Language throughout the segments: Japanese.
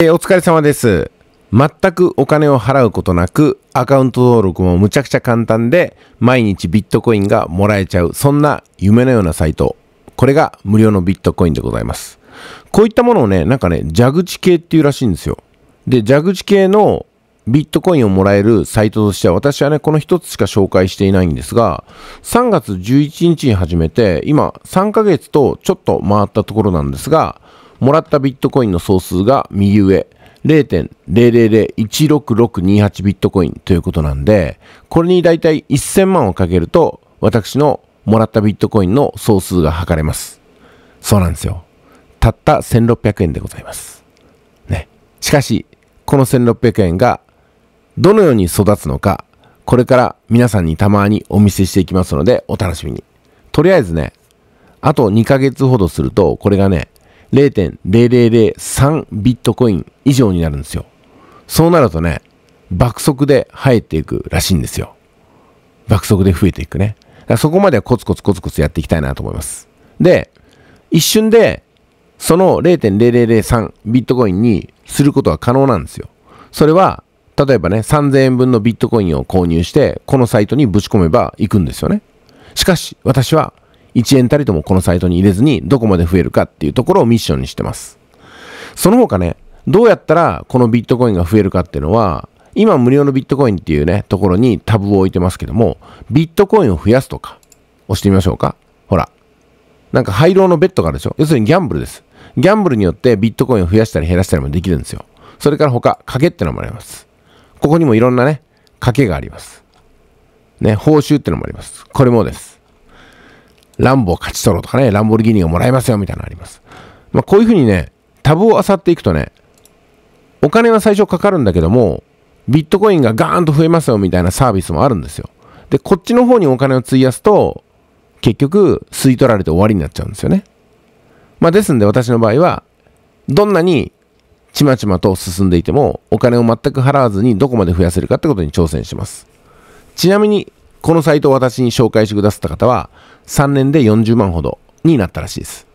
えー、お疲れ様です。全くお金を払うことなく、アカウント登録もむちゃくちゃ簡単で、毎日ビットコインがもらえちゃう、そんな夢のようなサイト。これが無料のビットコインでございます。こういったものをね、なんかね、蛇口系っていうらしいんですよ。で、蛇口系のビットコインをもらえるサイトとしては、私はね、この一つしか紹介していないんですが、3月11日に始めて、今3ヶ月とちょっと回ったところなんですが、もらったビットコインの総数が右上0.0001662ビットコインということなんで、これにだいたい1000万をかけると、私のもらったビットコインの総数が測れます。そうなんですよ。たった1600円でございます。ね。しかし、この1600円がどのように育つのか、これから皆さんにたまにお見せしていきますので、お楽しみに。とりあえずね、あと2ヶ月ほどすると、これがね、0.0003ビットコイン以上になるんですよ。そうなるとね、爆速で生えていくらしいんですよ。爆速で増えていくね。そこまではコツコツコツコツやっていきたいなと思います。で、一瞬で、その0.0003ビットコインにすることは可能なんですよ。それは、例えばね、3000円分のビットコインを購入して、このサイトにぶち込めば行くんですよね。しかし、私は1円たりともこのサイトに入れずに、どこまで増えるかっていうところをミッションにしてます。その他ね、どうやったらこのビットコインが増えるかっていうのは、今無料のビットコインっていうね、ところにタブを置いてますけども、ビットコインを増やすとか、押してみましょうか。ほら。なんか廃炉のベッドがあるでしょ要するにギャンブルです。ギャンブルによってビットコインを増やしたり減らしたりもできるんですよ。それから他、賭けってのもあります。ここにもいろんなね、賭けがあります。ね、報酬ってのもあります。これもです。ランボを勝ち取ろうとかね、ランボルギーニがもらえますよみたいなのあります。まあ、こういうふうにね、タブを漁っていくとね、お金は最初かかるんだけども、ビットコインがガーンと増えますよみたいなサービスもあるんですよ。で、こっちの方にお金を費やすと、結局吸い取られて終わりになっちゃうんですよね。まあ、ですんで私の場合は、どんなにちまちまと進んでいても、お金を全く払わずにどこまで増やせるかってことに挑戦します。ちなみに、このサイトを私に紹介してくださった方は、3年で40万ほどになったらしいです。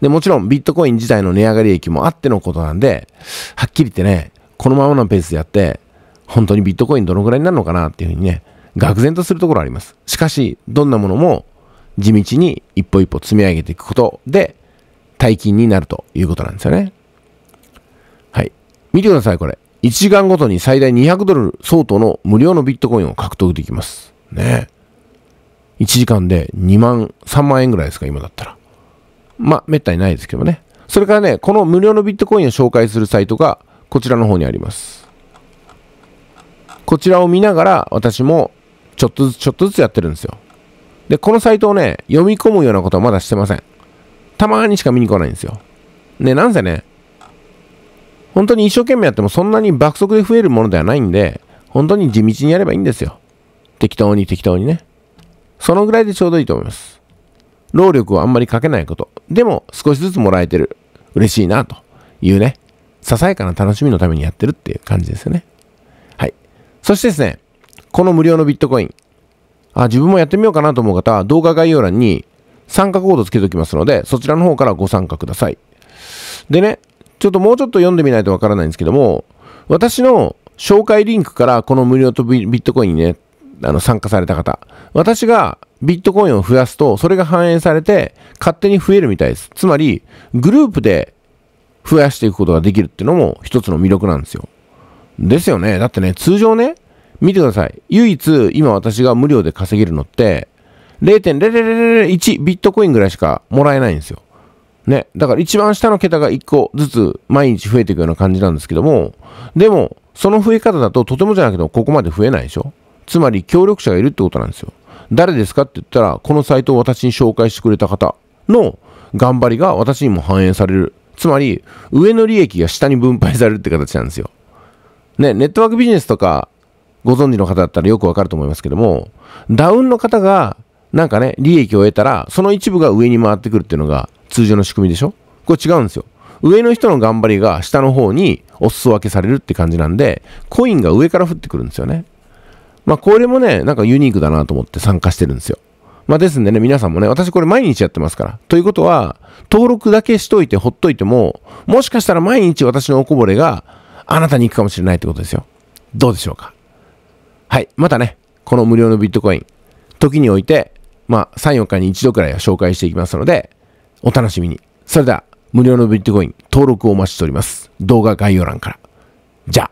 で、もちろんビットコイン自体の値上がり益もあってのことなんで、はっきり言ってね、このままのペースでやって、本当にビットコインどのぐらいになるのかなっていうふうにね、愕然とするところあります。しかし、どんなものも地道に一歩一歩積み上げていくことで、大金になるということなんですよね。はい。見てください、これ。1時間ごとに最大200ドル相当の無料のビットコインを獲得できます。ね1時間で2万、3万円ぐらいですか、今だったら。まあ、めったにないですけどね。それからね、この無料のビットコインを紹介するサイトが、こちらの方にあります。こちらを見ながら、私も、ちょっとずつ、ちょっとずつやってるんですよ。で、このサイトをね、読み込むようなことはまだしてません。たまにしか見に来ないんですよ。ね、なんせね、本当に一生懸命やってもそんなに爆速で増えるものではないんで、本当に地道にやればいいんですよ。適当に適当にね。そのぐらいでちょうどいいと思います。労力をあんまりかけないこと。でも少しずつもらえてる。嬉しいなというね、ささやかな楽しみのためにやってるっていう感じですよね。はい。そしてですね、この無料のビットコイン。あ、自分もやってみようかなと思う方は動画概要欄に参加コードつけておきますので、そちらの方からご参加ください。でね、ちょっともうちょっと読んでみないとわからないんですけども、私の紹介リンクからこの無料とビットコインにね、あの、参加された方。私がビットコインを増やすと、それが反映されて、勝手に増えるみたいです。つまり、グループで増やしていくことができるっていうのも一つの魅力なんですよ。ですよね。だってね、通常ね、見てください。唯一、今私が無料で稼げるのって、0 0 0 1ビットコインぐらいしかもらえないんですよ。ね。だから一番下の桁が1個ずつ毎日増えていくような感じなんですけども、でも、その増え方だととてもじゃないけど、ここまで増えないでしょつまり協力者がいるってことなんですよ。誰ですかって言ったら、このサイトを私に紹介してくれた方の頑張りが私にも反映される。つまり、上の利益が下に分配されるって形なんですよ。ね、ネットワークビジネスとか、ご存知の方だったらよくわかると思いますけども、ダウンの方が、なんかね、利益を得たら、その一部が上に回ってくるっていうのが通常の仕組みでしょこれ違うんですよ。上の人の頑張りが下の方にお裾分けされるって感じなんで、コインが上から降ってくるんですよね。まあ、これもね、なんかユニークだなと思って参加してるんですよ。まあ、ですんでね、皆さんもね、私これ毎日やってますから。ということは、登録だけしといてほっといても、もしかしたら毎日私のおこぼれがあなたに行くかもしれないってことですよ。どうでしょうか。はい。またね、この無料のビットコイン、時において、まあ、3、4日に一度くらいは紹介していきますので、お楽しみに。それでは、無料のビットコイン、登録をお待ちしております。動画概要欄から。じゃあ。